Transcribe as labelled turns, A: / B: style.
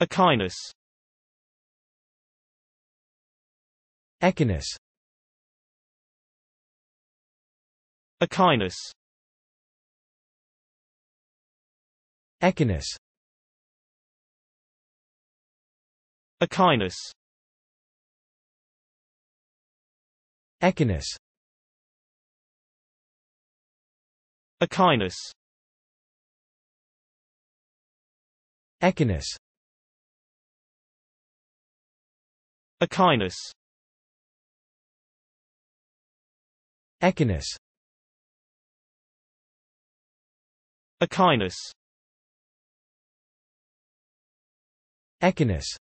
A: Echinus Echinus Echinus Echinus Echinus Echinus Echinus Echinus Echinus Echinus Echinus Echinus